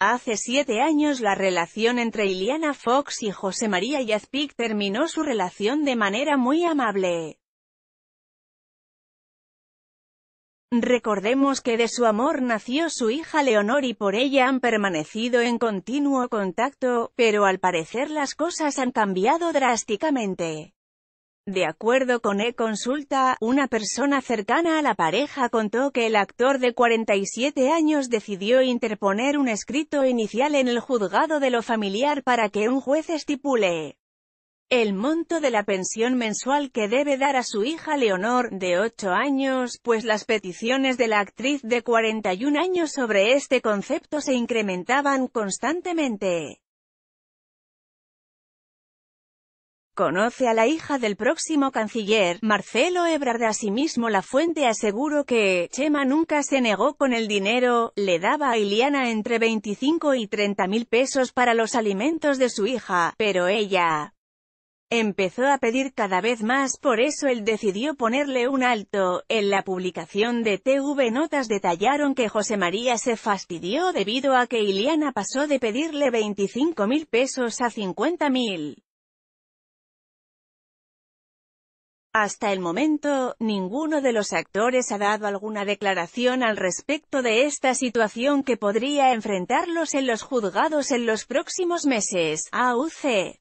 Hace siete años la relación entre Iliana Fox y José María Yazpik terminó su relación de manera muy amable. Recordemos que de su amor nació su hija Leonor y por ella han permanecido en continuo contacto, pero al parecer las cosas han cambiado drásticamente. De acuerdo con E-Consulta, una persona cercana a la pareja contó que el actor de 47 años decidió interponer un escrito inicial en el juzgado de lo familiar para que un juez estipule el monto de la pensión mensual que debe dar a su hija Leonor, de 8 años, pues las peticiones de la actriz de 41 años sobre este concepto se incrementaban constantemente. Conoce a la hija del próximo canciller, Marcelo Ebrard. Asimismo la fuente aseguró que, Chema nunca se negó con el dinero, le daba a Iliana entre 25 y 30 mil pesos para los alimentos de su hija, pero ella empezó a pedir cada vez más por eso él decidió ponerle un alto. En la publicación de TV Notas detallaron que José María se fastidió debido a que Iliana pasó de pedirle 25 mil pesos a 50 mil. Hasta el momento, ninguno de los actores ha dado alguna declaración al respecto de esta situación que podría enfrentarlos en los juzgados en los próximos meses. AUC